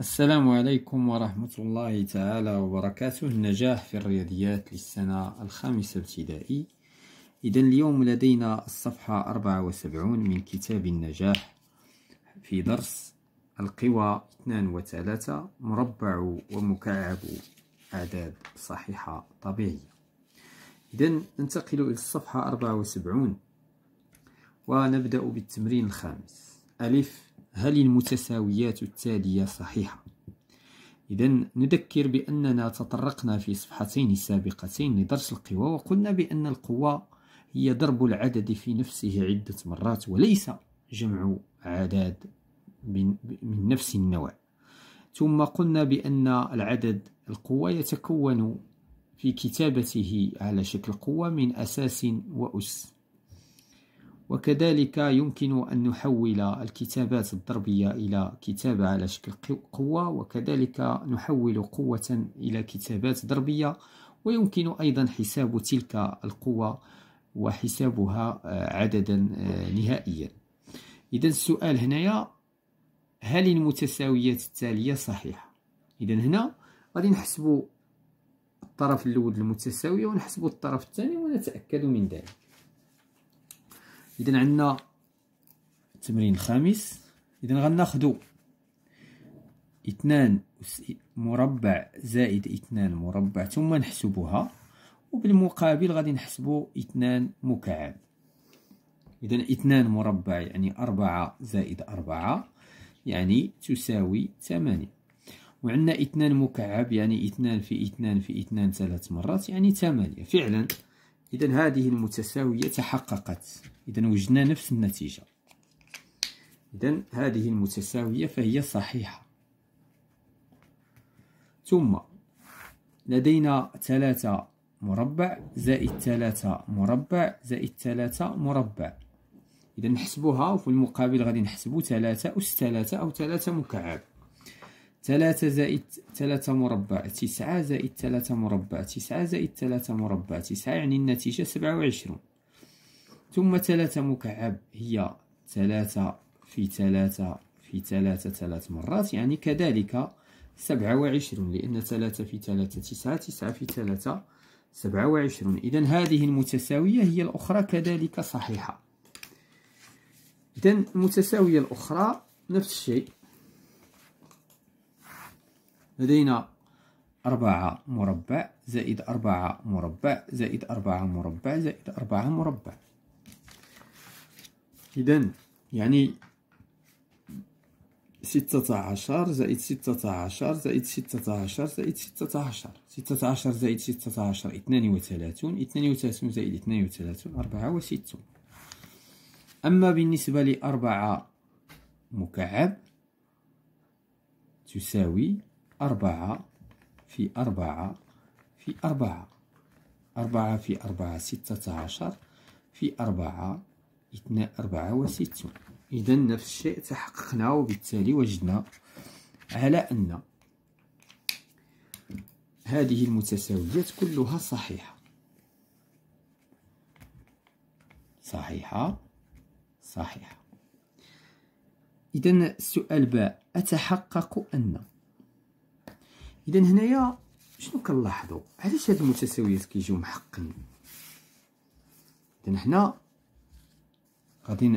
السلام عليكم ورحمة الله تعالى وبركاته النجاح في الرياضيات للسنة الخامسة ابتدائي إذا اليوم لدينا الصفحة 74 من كتاب النجاح في درس القوى 2 و 3 مربع ومكعب أعداد صحيحة طبيعية إذا ننتقل إلى الصفحة 74 ونبدأ بالتمرين الخامس ألف هل المتساويات التالية صحيحة؟ إذا نذكر بأننا تطرقنا في صفحتين سابقتين لدرس القوى وقلنا بأن القوى هي ضرب العدد في نفسه عدة مرات وليس جمع عدد من, نفس النوع ثم قلنا بأن العدد القوى يتكون في كتابته على شكل قوة من أساس وأس وكذلك يمكن أن نحول الكتابات الضربية إلى كتابة على شكل قوة وكذلك نحول قوة إلى كتابات ضربية ويمكن أيضا حساب تلك القوة وحسابها آه، عددا آه، نهائيا إذا السؤال هنايا هل المتساويات التالية صحيحة إذا هنا غادي نحسب الطرف الأول المتساوية ونحسب الطرف الثاني ونتأكد من ذلك اذا عندنا التمرين الخامس اذا غناخدو اثنان مربع زائد اثنان مربع ثم نحسبها وبالمقابل غادي نحسبو اثنان مكعب اذا اثنان مربع يعني أربعة زائد أربعة يعني تساوي ثمانية وعندنا اثنان مكعب يعني اثنان في اثنان في اثنان ثلاث مرات يعني ثمانية فعلا إذا هذه المتساوية تحققت إذا وجدنا نفس النتيجة إذا هذه المتساوية فهي صحيحة ثم لدينا ثلاثة مربع زائد ثلاثة مربع زائد ثلاثة مربع إذا نحسبها وفي المقابل غادي نحسبو ثلاثة أس ثلاثة أو ثلاثة مكعب ثلاثة زائد ثلاثة مربع تسعة زائد ثلاثة مربع تسعة زائد ثلاثة مربع تسعة يعني النتيجة سبعة وعشرون ثم ثلاثة مكعب هي ثلاثة في ثلاثة في ثلاثة ثلاث مرات يعني كذلك سبعة وعشرون لأن ثلاثة في ثلاثة تسعة تسعة في ثلاثة سبعة وعشرون إذا هذه المتساوية هي الأخرى كذلك صحيحة إذا المتساوية الأخرى نفس الشيء لدينا أربعة مربع زائد أربعة مربع زائد أربعة مربع زائد أربعة مربع إذا يعني ستة عشر زائد ستة عشر زائد ستة عشر زائد ستة عشر ستة عشر زائد ستة عشر اثنان وثلاثون اثنان وثلاثون زائد اثنان وثلاثون أربعة وستون أما بالنسبة لأربعة مكعب تساوي أربعة في أربعة في أربعة أربعة في أربعة ستة عشر في أربعة اثنى أربعة وستون إذا نفس الشيء تحققنا وبالتالي وجدنا على أن هذه المتساويات كلها صحيحة صحيحة صحيحة إذا السؤال باء أتحقق أن اذا هنايا شنو كنلاحظوا علاش هاد المتساويات كيجيو محقن اذا حنا غادي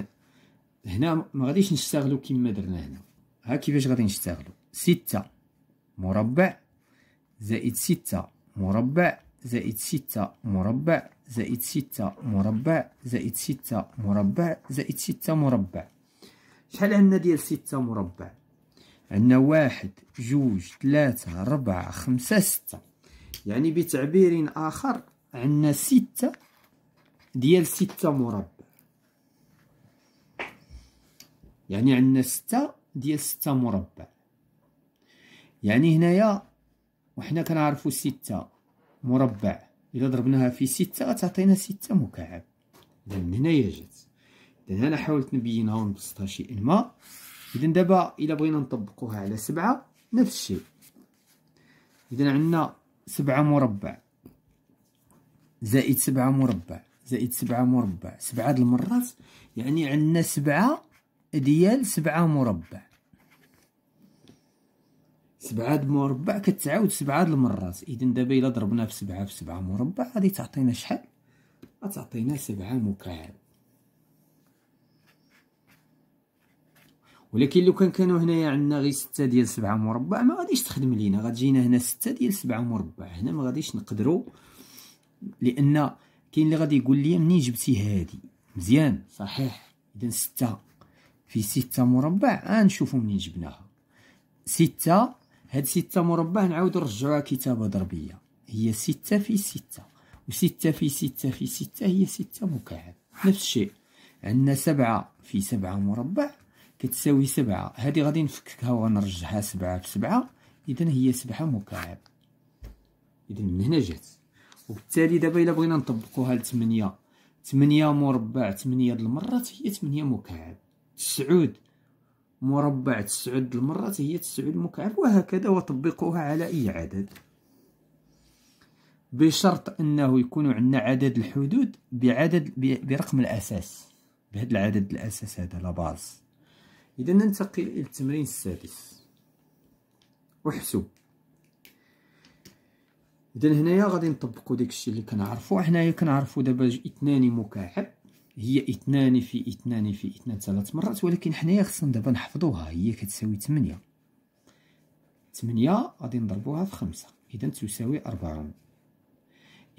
هنا ما غاديش نشتغلوا كما درنا هنا ها كيفاش غادي نشتغلوا ستة مربع زائد ستة مربع زائد ستة مربع زائد ستة مربع زائد ستة مربع زائد ستة مربع شحال عندنا ديال ستة مربع عندنا واحد جوج ثلاثة ربعة خمسة ستة يعني بتعبير آخر عندنا ستة ديال ستة مربع يعني عندنا ستة ديال ستة مربع يعني هنايا وحنا كنعرفو ستة مربع إذا ضربناها في ستة غتعطينا ستة مكعب إذا من هنايا جات إذا أنا حاولت نبينها ونبسطها شيئا ما اذا دابا الا بغينا نطبقوها على سبعة نفس الشيء اذا عندنا سبعة مربع زائد سبعة مربع زائد سبعة مربع سبعة د المرات يعني عندنا سبعة ديال سبعة مربع سبعة د مربع كتعاود سبعة د المرات اذا دابا الا ضربنا في سبعة في سبعة مربع غادي تعطينا شحال غتعطينا سبعة مكعب ولكن لو كان كانوا هنايا عندنا غير 6 ديال 7 مربع ما غاديش تخدم لينا غتجينا هنا 6 ديال 7 مربع هنا ما غاديش نقدروا لان كاين اللي غادي يقول لي منين جبتي هذه مزيان صحيح اذا 6 في 6 مربع غنشوفوا منين جبناها 6 هاد 6 مربع نعاود نرجعوها كتابه ضربيه هي 6 في 6 و6 في 6 في 6 هي 6 مكعب نفس الشيء عندنا 7 في 7 مربع كتساوي سبعة هادي غادي نفككها وغنرجعها سبعة في سبعة إذا هي سبعة مكعب إذا من هنا جات وبالتالي دابا إلا بغينا نطبقوها لتمنية تمنية مربع تمنية د المرات هي تمنية مكعب تسعود مربع تسعود د المرات هي تسعود مكعب وهكذا وطبقوها على أي عدد بشرط أنه يكون عندنا عدد الحدود بعدد برقم الأساس بهذا العدد الأساس هذا لاباز إذا ننتقل إلى التمرين السادس وحسب إذا هنايا غادي نطبقوا داكشي اللي كنعرفوا حنايا كنعرفوا دابا اثنان مكعب هي اثنان في اثنان في اثنان ثلاث مرات ولكن حنايا خصنا دابا نحفظوها هي كتساوي 8 8 غادي نضربوها في 5 اذا تساوي 4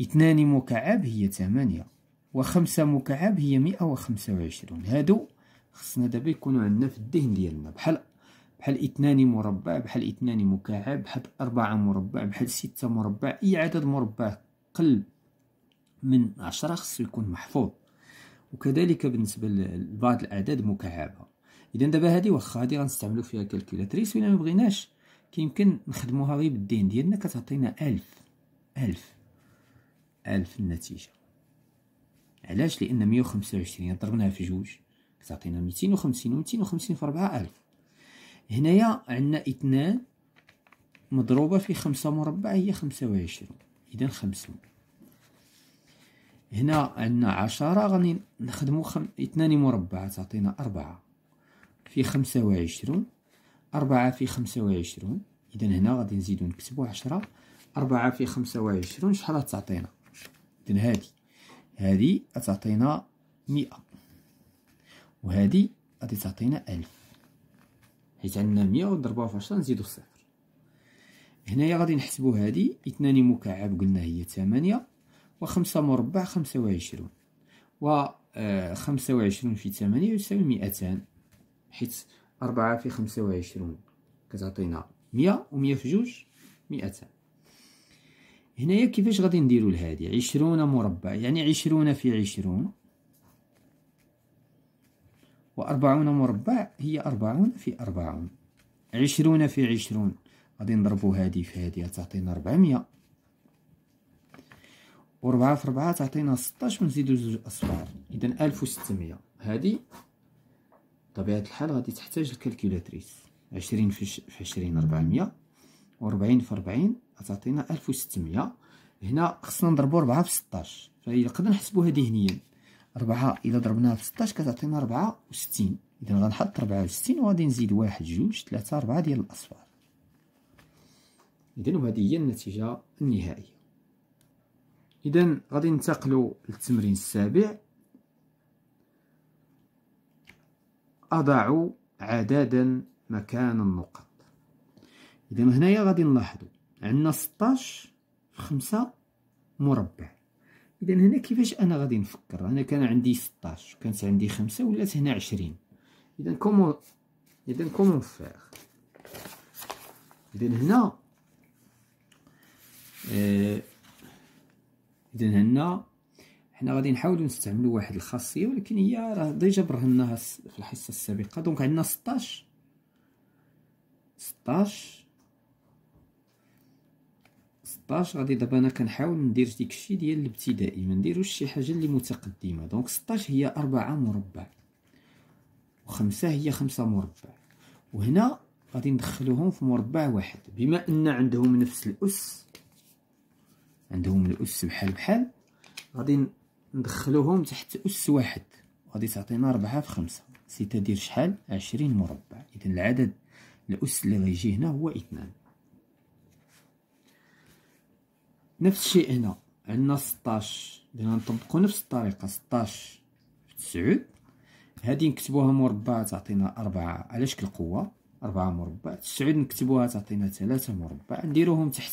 اثنان مكعب هي 8 وخمسة مكعب هي 125 هادو خصنا دابا يكونوا عندنا في الذهن ديالنا بحال بحال اثنان مربع بحال اثنان مكعب بحال أربعة مربع بحال ستة مربع أي عدد مربع قل من عشرة خصو يكون محفوظ وكذلك بالنسبة لبعض الأعداد مكعبة إذا دابا هذه واخا هذه غنستعملو فيها كالكولاتريس وإلا مبغيناش كيمكن نخدموها غير بالذهن ديالنا كتعطينا ألف ألف ألف النتيجة علاش لأن مية وخمسة وعشرين ضربناها في جوج تعطينا وخمسين وميتين وخمسين في ربعة ألف هنايا عندنا اثنان مضروبة في خمسة مربع هي خمسة وعشرون إذا خمسون هنا عندنا عشرة غادي نخدمو خم... اثنان مربع تعطينا أربعة في خمسة وعشرون أربعة في خمسة وعشرون إذا هنا غادي نزيدو نكتبو عشرة أربعة في خمسة وعشرون شحال تعطينا إذا هادي هادي تعطينا مئة وهذه غادي تعطينا ألف حيت عندنا مية وضربوها في عشرة نزيدو الصفر هنايا غادي نحسبو هذه اثنان مكعب قلنا هي ثمانية وخمسة مربع خمسة وعشرون و آه، خمسة وعشرون في ثمانية يساوي مئتان حيت أربعة في خمسة وعشرون كتعطينا مية ومية في جوج مئتان هنايا كيفاش غادي نديرو لهادي عشرون مربع يعني عشرون في عشرون وأربعون مربع هي أربعون في أربعون عشرون في عشرون غادي نضربو هادي في هادي تعطينا ربعمية وربعة في ربعة تعطينا ستاش ونزيدو زوج أصفار إذا ألف وستمية هادي طبيعة الحال غادي تحتاج الكالكيلاتريس عشرين في عشرين ربعمية وربعين في ربعين تعطينا ألف وستمية هنا خصنا نضربو ربعة في ستاش فإذا قدرنا نحسبو هادي هنيا ربعة إلى ضربناها في ستاش كتعطينا ربعة وستين إذا غنحط ربعة وستين وغادي نزيد واحد جوج ثلاثة ربعة ديال الأصفار إذا وهذه هي النتيجة النهائية إذا غادي ننتقلوا للتمرين السابع أضع عددا مكان النقط إذا هنايا غادي نلاحظوا عندنا ستاش في خمسة مربع اذا هنا كيفاش انا غادي نفكر انا كان عندي 16 كانت عندي 5 ولات هنا 20 اذا كومون اذا كومون فيغ اذا هنا آه اذا هنا حنا غادي نحاولوا نستعملوا واحد الخاصيه ولكن هي راه ديجا برهناها في الحصه السابقه دونك عندنا 16 16 16 غادي دابا انا كنحاول ندير داكشي ديال الابتدائي ما نديروش شي حاجه اللي متقدمه دونك 16 هي 4 مربع و5 هي 5 مربع وهنا غادي ندخلوهم في مربع واحد بما ان عندهم نفس الاس عندهم الاس بحال بحال غادي ندخلوهم تحت اس واحد غادي تعطينا 4 في خمسة سيتادير شحال 20 مربع اذا العدد الأس اللي غيجي هنا هو 2 نفس الشيء هنا عندنا 16 اللي غنطبقو نفس الطريقه 16 9 هذه نكتبوها مربع تعطينا 4 على شكل قوه 4 مربع 9 نكتبوها تعطينا 3 مربع نديروهم تحت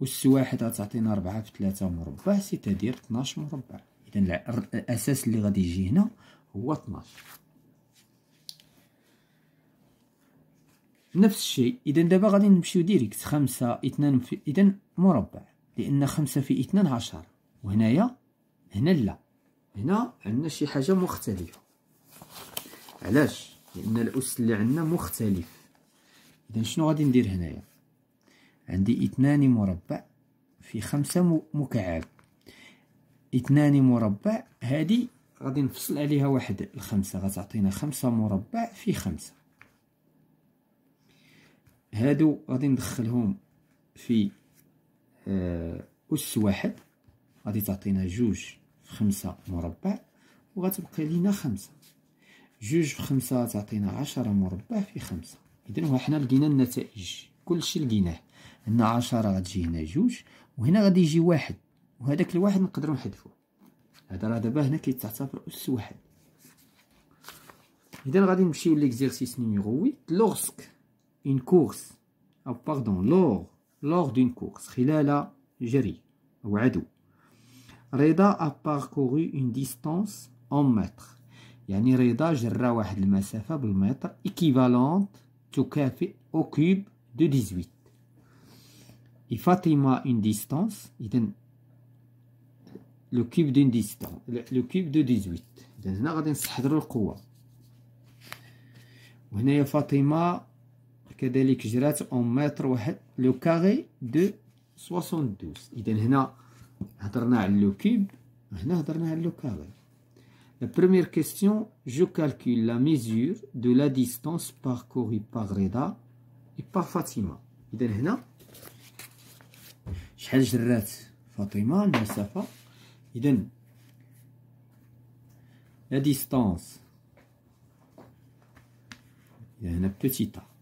وس واحد غتعطينا 4 في 3 مربع ستدير 12 مربع اذا الاساس اللي غادي يجي هنا هو 12 نفس الشيء اذا دابا غادي نمشيو ديريكت 5 2 اذا مربع لان خمسة في اثنان عشر وهنايا هنا لا هنا عندنا شي حاجه مختلفه علاش لان الاس اللي عندنا مختلف اذا شنو غادي ندير هنايا عندي اثنان مربع في خمسة مكعب اثنان مربع هذه غادي نفصل عليها واحد الخمسة غتعطينا خمسة مربع في خمسة هادو غادي ندخلهم في آه، أس واحد غادي تعطينا جوج في خمسة مربع وغتبقى لينا خمسة جوج في خمسة تعطينا عشرة مربع في خمسة إذن هو حنا لقينا النتائج كلشي لقيناه هنا عشرة غتجي هنا جوج وهنا غادي يجي واحد وهذاك الواحد نقدروا نحذفوه هذا راه دابا هنا كيتعتبر أس واحد إذن غادي نمشيو ليكزيرسيس نيميغو ويت لوغسك اون كورس أو باغدون لوغ lors d'une course خلال جري أو عدو رضا a parcouru une distance en mètres يعني رضا جرى واحد المسافة بالمتر équivalente تكافئ au cube de 18 et Fatima une distance إذن le cube d'une distance le cube de 18 إذن هنا غادي نستحضروا القوة وهنايا فاطمة كذلك جرات اون متر واحد لو كاري دو 72 اذا هنا هضرنا على لو كوب هنا هضرنا على لو كاري La première question, je calcule la mesure de la distance parcourue par Reda et par Fatima. إذا هنا شحال جرات فاطمة المسافة إذا لا distance إذا هنا بتيتا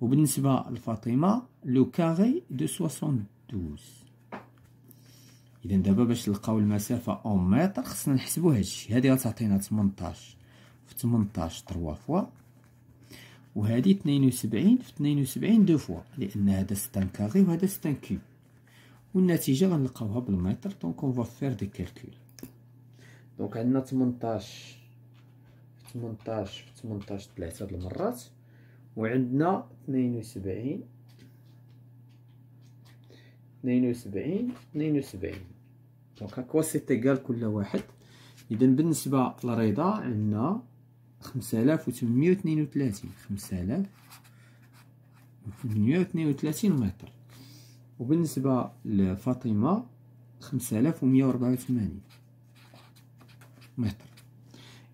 وبالنسبة لفاطمة لو كاغي دو سواسون دوز إذا دابا باش نلقاو المسافة أون متر خصنا نحسبو هادشي هادي غتعطينا تمنطاش في تمنطاش تروا فوا وهادي تنين وسبعين في تنين وسبعين دو فوا لأن هدا ستان كاغي وهدا ستان كيو والنتيجة غنلقاوها بالمتر دونك أون فافير دي كالكول دونك عندنا تمنطاش تمنطاش في تمنطاش تلاتة د المرات وعندنا اثنين وسبعين اثنين وسبعين اثنين وسبعين دونك هاكوا سي تيكال كل واحد اذا بالنسبه للرضا عندنا خمسالاف وثمانميه وثنين وثلاثين خمسالاف وثمانميه وثنين وثلاثين متر وبالنسبه لفاطمه خمسالاف وميه وربعه وثمانين متر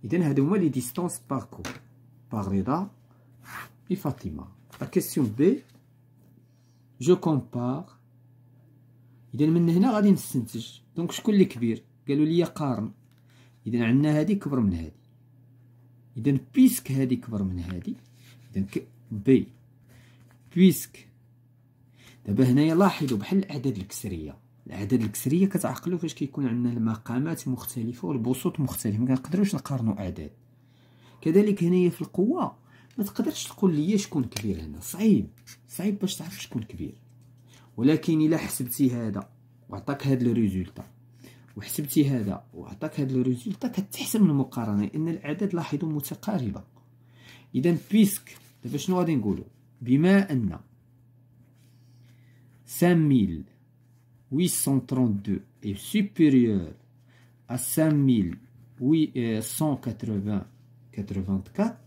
اذا هادو هما لي ديستونس باركور باغ رضا بفاطمة لا كيسيون بي جو كومبار اذا من هنا غادي نستنتج دونك شكون اللي كبير قالوا لي قارن اذا عندنا هادي كبر من هادي اذا بيسك هادي كبر من هادي اذا بي بيسك دابا هنايا لاحظوا بحال الاعداد الكسريه الاعداد الكسريه كتعقلوا فاش كيكون عندنا المقامات مختلفه والبسوط مختلف ما كنقدروش نقارنوا اعداد كذلك هنايا في القوه ما تقدرش تقول لي شكون كبير هنا صعيب صعيب باش تعرف شكون كبير ولكن الا حسبتي هذا وعطاك هاد لو ريزولتا وحسبتي هذا وعطاك هاد لو ريزولتا كتحسم المقارنه لان الاعداد لاحظوا متقاربه اذا بيسك دابا شنو غادي نقولوا بما ان 5832 est supérieur à 5184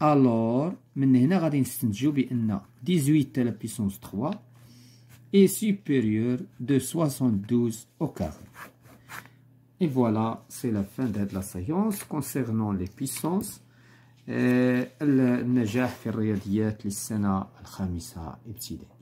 Alors, maintenant, on va puissance que 18 la puissance 3 est supérieur de 72 au carré. Et voilà, c'est la fin de la séance concernant les puissances. Euh, le de la sénat le la